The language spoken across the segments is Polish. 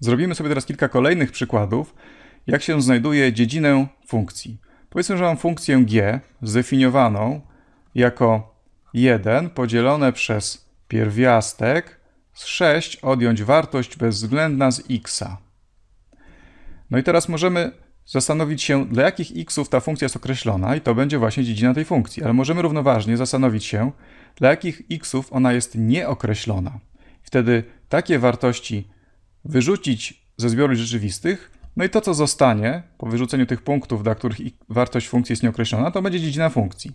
Zrobimy sobie teraz kilka kolejnych przykładów, jak się znajduje dziedzinę funkcji. Powiedzmy, że mam funkcję g zdefiniowaną jako 1 podzielone przez pierwiastek z 6 odjąć wartość bezwzględna z x. No i teraz możemy zastanowić się, dla jakich x'ów ta funkcja jest określona i to będzie właśnie dziedzina tej funkcji, ale możemy równoważnie zastanowić się, dla jakich x'ów ona jest nieokreślona. Wtedy takie wartości wyrzucić ze zbioru rzeczywistych, no i to, co zostanie po wyrzuceniu tych punktów, dla których wartość funkcji jest nieokreślona, to będzie dziedzina funkcji.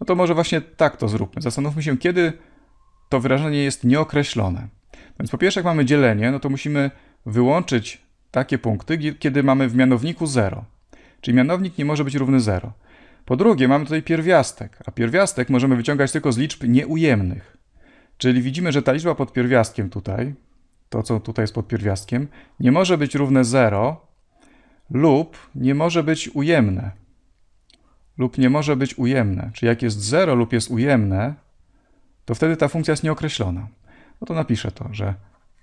No to może właśnie tak to zróbmy. Zastanówmy się, kiedy to wyrażenie jest nieokreślone. Więc po pierwsze, jak mamy dzielenie, no to musimy wyłączyć takie punkty, kiedy mamy w mianowniku 0. Czyli mianownik nie może być równy 0. Po drugie, mamy tutaj pierwiastek, a pierwiastek możemy wyciągać tylko z liczb nieujemnych. Czyli widzimy, że ta liczba pod pierwiastkiem tutaj, to co tutaj jest pod pierwiastkiem, nie może być równe 0 lub nie może być ujemne. Lub nie może być ujemne. Czyli jak jest 0 lub jest ujemne, to wtedy ta funkcja jest nieokreślona. No to napiszę to, że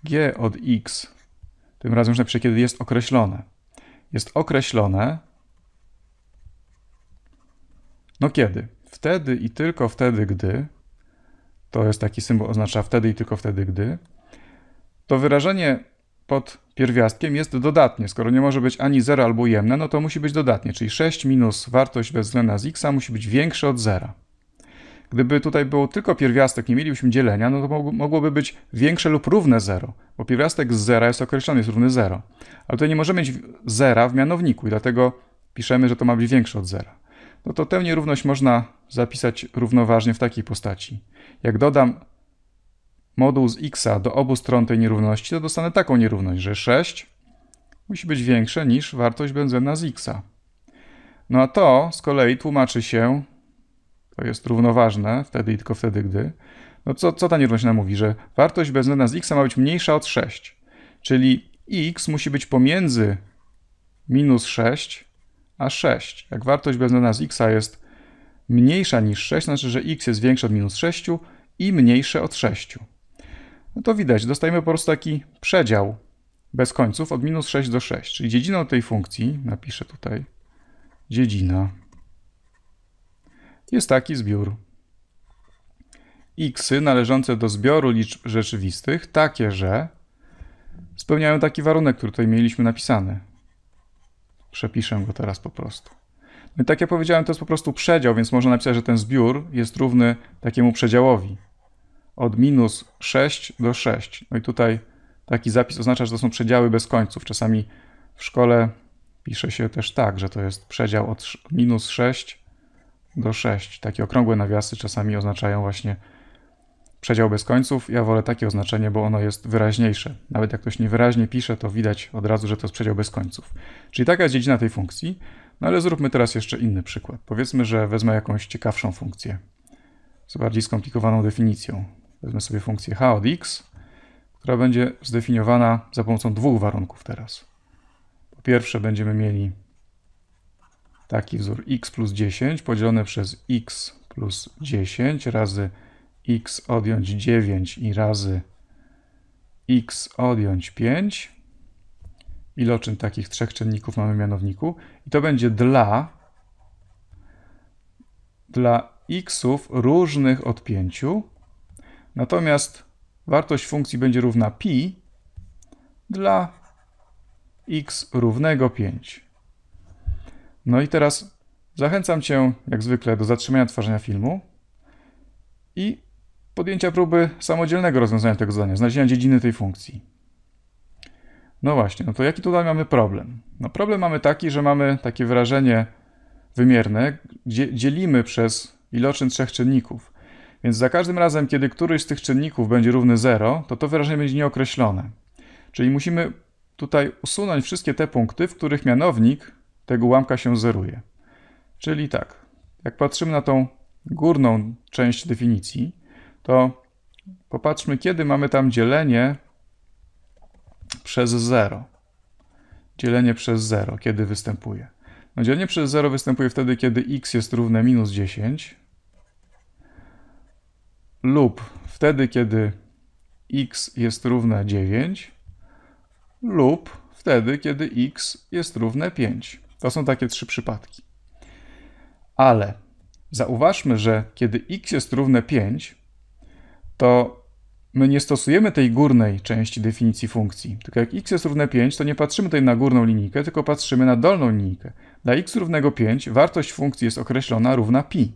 g od x, tym razem już napiszę, kiedy jest określone. Jest określone, no kiedy? Wtedy i tylko wtedy, gdy, to jest taki symbol, oznacza wtedy i tylko wtedy, gdy, to wyrażenie pod pierwiastkiem jest dodatnie. Skoro nie może być ani 0 albo ujemne, no to musi być dodatnie, czyli 6 minus wartość bezwzględna z x musi być większe od 0. Gdyby tutaj było tylko pierwiastek, nie mielibyśmy dzielenia, no to mogłoby być większe lub równe 0, bo pierwiastek z 0 jest określony, jest równy 0. Ale tutaj nie możemy mieć 0 w mianowniku i dlatego piszemy, że to ma być większe od 0. No to tę nierówność można zapisać równoważnie w takiej postaci. Jak dodam moduł z x do obu stron tej nierówności, to dostanę taką nierówność, że 6 musi być większe niż wartość benzena z x. No a to z kolei tłumaczy się, to jest równoważne wtedy i tylko wtedy, gdy. No co, co ta nierówność nam mówi? Że wartość benzena z x ma być mniejsza od 6. Czyli x musi być pomiędzy minus 6 a 6. Jak wartość benzena z x jest mniejsza niż 6, znaczy, że x jest większe od minus 6 i mniejsze od 6 no to widać, dostajemy po prostu taki przedział bez końców od minus 6 do 6. Czyli dziedziną tej funkcji, napiszę tutaj, dziedzina, jest taki zbiór. Xy należące do zbioru liczb rzeczywistych, takie, że spełniają taki warunek, który tutaj mieliśmy napisany. Przepiszę go teraz po prostu. No i tak jak powiedziałem, to jest po prostu przedział, więc można napisać, że ten zbiór jest równy takiemu przedziałowi od minus 6 do 6. No i tutaj taki zapis oznacza, że to są przedziały bez końców. Czasami w szkole pisze się też tak, że to jest przedział od minus 6 do 6. Takie okrągłe nawiasy czasami oznaczają właśnie przedział bez końców. Ja wolę takie oznaczenie, bo ono jest wyraźniejsze. Nawet jak ktoś niewyraźnie pisze, to widać od razu, że to jest przedział bez końców. Czyli taka jest dziedzina tej funkcji. No ale zróbmy teraz jeszcze inny przykład. Powiedzmy, że wezmę jakąś ciekawszą funkcję z bardziej skomplikowaną definicją. Wezmę sobie funkcję h od x, która będzie zdefiniowana za pomocą dwóch warunków teraz. Po pierwsze będziemy mieli taki wzór x plus 10 podzielone przez x plus 10 razy x odjąć 9 i razy x odjąć 5. Iloczyn takich trzech czynników mamy w mianowniku. I to będzie dla, dla xów różnych od 5 Natomiast wartość funkcji będzie równa pi dla x równego 5. No i teraz zachęcam Cię, jak zwykle, do zatrzymania tworzenia filmu i podjęcia próby samodzielnego rozwiązania tego zadania, znalezienia dziedziny tej funkcji. No właśnie, no to jaki tutaj mamy problem? No problem mamy taki, że mamy takie wyrażenie wymierne, gdzie dzielimy przez iloczyn trzech czynników. Więc za każdym razem, kiedy któryś z tych czynników będzie równy 0, to to wyrażenie będzie nieokreślone. Czyli musimy tutaj usunąć wszystkie te punkty, w których mianownik tego ułamka się zeruje. Czyli tak, jak patrzymy na tą górną część definicji, to popatrzmy, kiedy mamy tam dzielenie przez 0. Dzielenie przez 0, kiedy występuje. No dzielenie przez 0 występuje wtedy, kiedy x jest równe minus 10, lub wtedy, kiedy x jest równe 9 lub wtedy, kiedy x jest równe 5. To są takie trzy przypadki. Ale zauważmy, że kiedy x jest równe 5, to my nie stosujemy tej górnej części definicji funkcji. Tylko jak x jest równe 5, to nie patrzymy tutaj na górną linijkę, tylko patrzymy na dolną linijkę. Dla x równego 5 wartość funkcji jest określona równa pi.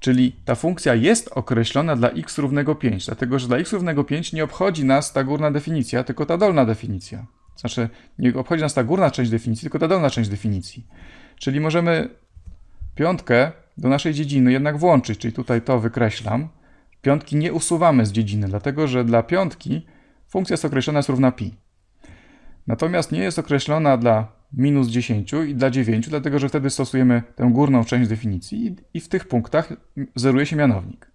Czyli ta funkcja jest określona dla x równego 5, dlatego że dla x równego 5 nie obchodzi nas ta górna definicja, tylko ta dolna definicja. Znaczy, nie obchodzi nas ta górna część definicji, tylko ta dolna część definicji. Czyli możemy piątkę do naszej dziedziny jednak włączyć, czyli tutaj to wykreślam. Piątki nie usuwamy z dziedziny, dlatego że dla piątki funkcja jest określona jest równa pi. Natomiast nie jest określona dla minus 10 i dla 9, dlatego że wtedy stosujemy tę górną część definicji i w tych punktach zeruje się mianownik.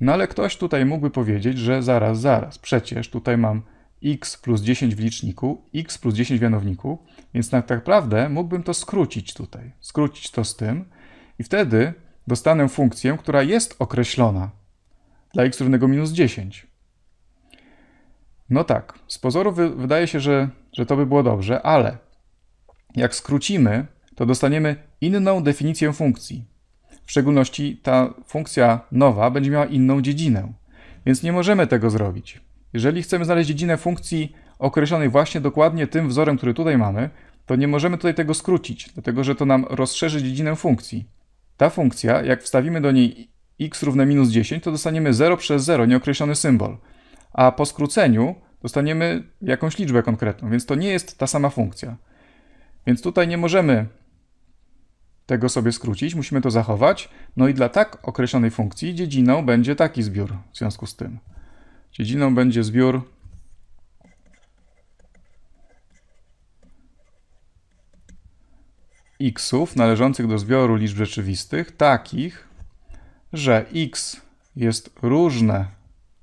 No ale ktoś tutaj mógłby powiedzieć, że zaraz, zaraz, przecież tutaj mam x plus 10 w liczniku, x plus 10 w mianowniku, więc tak naprawdę mógłbym to skrócić tutaj, skrócić to z tym i wtedy dostanę funkcję, która jest określona dla x równego minus 10. No tak, z pozoru wydaje się, że, że to by było dobrze, ale jak skrócimy, to dostaniemy inną definicję funkcji. W szczególności ta funkcja nowa będzie miała inną dziedzinę, więc nie możemy tego zrobić. Jeżeli chcemy znaleźć dziedzinę funkcji określonej właśnie dokładnie tym wzorem, który tutaj mamy, to nie możemy tutaj tego skrócić, dlatego że to nam rozszerzy dziedzinę funkcji. Ta funkcja, jak wstawimy do niej x równe minus 10, to dostaniemy 0 przez 0, nieokreślony symbol. A po skróceniu dostaniemy jakąś liczbę konkretną, więc to nie jest ta sama funkcja. Więc tutaj nie możemy tego sobie skrócić, musimy to zachować. No i dla tak określonej funkcji dziedziną będzie taki zbiór w związku z tym. Dziedziną będzie zbiór xów należących do zbioru liczb rzeczywistych, takich, że x jest różne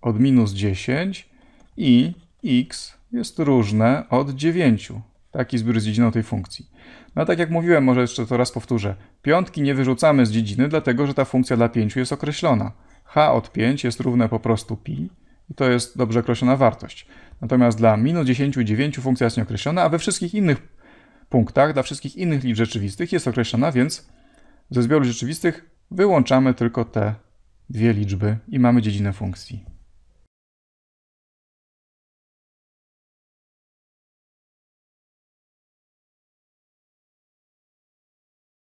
od minus 10 i x jest różne od 9. Taki zbiór z dziedziną tej funkcji. No a tak jak mówiłem, może jeszcze to raz powtórzę. Piątki nie wyrzucamy z dziedziny, dlatego że ta funkcja dla 5 jest określona. h od 5 jest równe po prostu pi i to jest dobrze określona wartość. Natomiast dla minus 10 i 9 funkcja jest nieokreślona, a we wszystkich innych punktach, dla wszystkich innych liczb rzeczywistych jest określona, więc ze zbioru rzeczywistych wyłączamy tylko te dwie liczby i mamy dziedzinę funkcji.